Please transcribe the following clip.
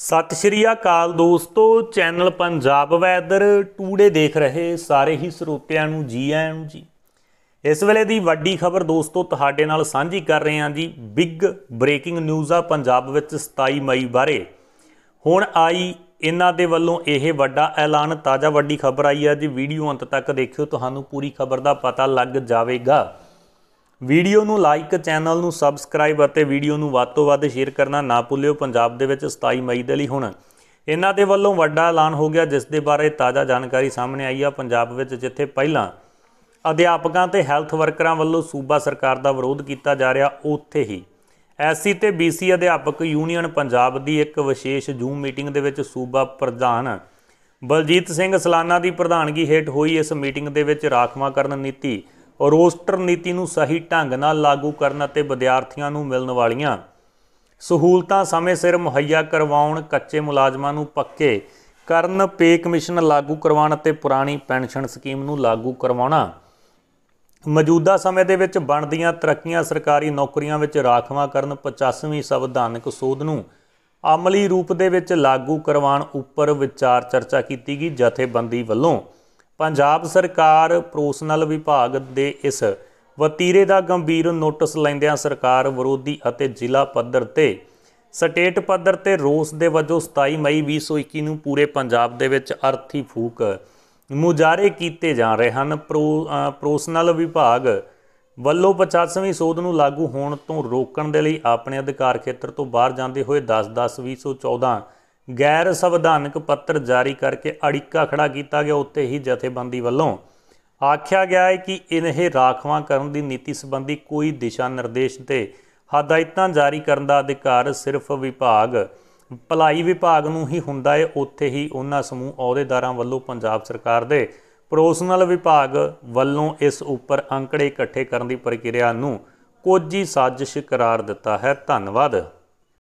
ਸਤਿ ਸ਼੍ਰੀ ਅਕਾਲ ਦੋਸਤੋ channel Punjab weather today ਦੇਖ ਰਹੇ ਸਾਰੇ ਹੀ ਸਰੋਤਿਆਂ ਨੂੰ ਜੀ ਆਇਆਂ ਨੂੰ ਜੀ ਇਸ ਵੇਲੇ ਦੀ ਵੱਡੀ ਖਬਰ ਦੋਸਤੋ ਤੁਹਾਡੇ ਨਾਲ ਸਾਂਝੀ ਕਰ ਰਹੇ ਹਾਂ ਜੀ ਬਿਗ ਬ੍ਰੇਕਿੰਗ ਨਿਊਜ਼ ਆ ਪੰਜਾਬ ਵਿੱਚ 27 ਮਈ ਬਾਰੇ ਹੁਣ ਆਈ ਇਹਨਾਂ ਦੇ ਵੱਲੋਂ ਇਹ ਵੱਡਾ ਐਲਾਨ ਤਾਜ਼ਾ ਵੱਡੀ ਖਬਰ ਆਈ ਆ ਜੀ ਵੀਡੀਓ ਅੰਤ ਤੱਕ ਦੇਖਿਓ ਤੁਹਾਨੂੰ ਪੂਰੀ ਖਬਰ ਦਾ ਪਤਾ ਲੱਗ ਜਾਵੇਗਾ ਵੀਡੀਓ ਨੂੰ ਲਾਈਕ ਚੈਨਲ ਨੂੰ ਸਬਸਕ੍ਰਾਈਬ ਅਤੇ ਵੀਡੀਓ ਨੂੰ ਵੱਧ ਤੋਂ ਵੱਧ ਸ਼ੇਅਰ ਕਰਨਾ ਨਾ ਭੁੱਲਿਓ ਪੰਜਾਬ ਦੇ ਵਿੱਚ 27 ਮਈ ਦੇ ਲਈ ਹੁਣ ਇਹਨਾਂ ਦੇ ਵੱਲੋਂ ਵੱਡਾ ਐਲਾਨ ਹੋ ਗਿਆ ਜਿਸ ਦੇ ਬਾਰੇ ਤਾਜ਼ਾ ਜਾਣਕਾਰੀ ਸਾਹਮਣੇ ਆਈ ਆ ਪੰਜਾਬ ਵਿੱਚ ਜਿੱਥੇ ਪਹਿਲਾਂ ਅਧਿਆਪਕਾਂ ਤੇ ਹੈਲਥ ਵਰਕਰਾਂ ਵੱਲੋਂ ਸੂਬਾ ਸਰਕਾਰ ਦਾ ਵਿਰੋਧ ਕੀਤਾ ਜਾ ਰਿਹਾ ਉੱਥੇ ਹੀ ਐਸਸੀ ਤੇ ਬੀਸੀ ਅਧਿਆਪਕ ਯੂਨੀਅਨ ਪੰਜਾਬ ਦੀ ਇੱਕ ਵਿਸ਼ੇਸ਼ ਜ਼ੂਮ ਮੀਟਿੰਗ ਦੇ ਵਿੱਚ ਸੂਬਾ ਪ੍ਰਧਾਨ ਬਲਜੀਤ ਸਿੰਘ ਸਲਾਨਾ ਦੀ ਪ੍ਰਧਾਨਗੀ ਹੇਠ ਹੋਈ ਇਸ ਮੀਟਿੰਗ ਦੇ ਵਿੱਚ ਰਾਖਵਾਂਕਰਨ ਨੀਤੀ ਰੋਸਟਰ ਨੀਤੀ ਨੂੰ ਸਹੀ ਢੰਗ ਨਾਲ ਲਾਗੂ ਕਰਨ ਅਤੇ ਵਿਦਿਆਰਥੀਆਂ ਨੂੰ ਮਿਲਣ ਵਾਲੀਆਂ ਸਹੂਲਤਾਂ ਸਮੇਂ ਸਿਰ ਮੁਹੱਈਆ ਕਰਵਾਉਣ ਕੱਚੇ ਮੁਲਾਜ਼ਮਾਂ ਨੂੰ ਪੱਕੇ ਕਰਨ ਪੇ ਕਮਿਸ਼ਨ ਲਾਗੂ ਕਰਵਾਉਣ ਅਤੇ ਪੁਰਾਣੀ ਪੈਨਸ਼ਨ ਸਕੀਮ ਨੂੰ ਲਾਗੂ ਕਰਵਾਉਣਾ ਮੌਜੂਦਾ ਸਮੇਂ ਦੇ ਵਿੱਚ ਬਣਦੀਆਂ ਤਰੱਕੀਆਂ ਸਰਕਾਰੀ ਨੌਕਰੀਆਂ ਵਿੱਚ ਰਾਖਵਾ ਕਰਨ 85ਵੀਂ ਸੰਵਿਧਾਨਕ ਸੋਧ ਨੂੰ ਅਮਲੀ ਰੂਪ ਦੇ ਵਿੱਚ ਲਾਗੂ ਕਰਵਾਉਣ ਉੱਪਰ ਵਿਚਾਰ ਚਰਚਾ ਕੀਤੀ ਗਈ ਜਥੇਬੰਦੀ ਵੱਲੋਂ ਪੰਜਾਬ ਸਰਕਾਰ ਪ੍ਰੋਸਨਲ ਵਿਭਾਗ ਦੇ ਇਸ ਵਤੀਰੇ ਦਾ ਗੰਭੀਰ ਨੋਟਿਸ ਲੈਂਦਿਆਂ ਸਰਕਾਰ ਵਿਰੋਧੀ ਅਤੇ ਜ਼ਿਲ੍ਹਾ ਪੱਧਰ ਤੇ ਸਟੇਟ ਪੱਧਰ ਤੇ ਰੋਸ ਦੇ ਵਜੋਂ 27 ਮਈ 2021 ਨੂੰ ਪੂਰੇ ਪੰਜਾਬ ਦੇ ਵਿੱਚ ਅਰਥੀ ਫੂਕ ਮੁਜਾਰੇ ਕੀਤੇ ਜਾ ਰਹੇ ਹਨ ਪ੍ਰੋਸਨਲ ਵਿਭਾਗ ਵੱਲੋਂ 50ਵੀਂ ਸੋਧ ਨੂੰ ਲਾਗੂ ਹੋਣ ਤੋਂ ਰੋਕਣ ਦੇ ਲਈ ਆਪਣੇ ਅਧਿਕਾਰ ਖੇਤਰ ਤੋਂ ਬਾਹਰ ਜਾਂਦੇ ਹੋਏ 10 10 2014 ਗੈਰ ਸੰਵਿਧਾਨਕ ਪੱਤਰ ਜਾਰੀ ਕਰਕੇ ਅੜਿੱਕਾ ਖੜਾ ਕੀਤਾ ਗਿਆ ਉੱਤੇ ਹੀ ਜਥੇਬੰਦੀ ਵੱਲੋਂ ਆਖਿਆ ਗਿਆ ਹੈ ਕਿ ਇਹ ਰਾਖਵਾਂ ਕਰਨ ਦੀ ਨੀਤੀ ਸੰਬੰਧੀ ਕੋਈ ਦਿਸ਼ਾ ਨਿਰਦੇਸ਼ ਤੇ ਹਦਾਇਤਾਂ ਜਾਰੀ ਕਰਨ ਦਾ ਅਧਿਕਾਰ ਸਿਰਫ ਵਿਭਾਗ ਭਲਾਈ ਵਿਭਾਗ ਨੂੰ ਹੀ ਹੁੰਦਾ ਹੈ ਉੱਥੇ ਹੀ ਉਹਨਾਂ ਸਮੂਹ ਅਹੁਦੇਦਾਰਾਂ ਵੱਲੋਂ ਪੰਜਾਬ ਸਰਕਾਰ ਦੇ ਪ੍ਰੋਸਨਲ ਵਿਭਾਗ ਵੱਲੋਂ ਇਸ ਉੱਪਰ ਅੰਕੜੇ ਇਕੱਠੇ ਕਰਨ ਦੀ ਪ੍ਰਕਿਰਿਆ ਨੂੰ ਕੋਝੀ ਸਾਜ਼ਿਸ਼ ਕਰਾਰ ਦਿੱਤਾ ਹੈ ਧੰਨਵਾਦ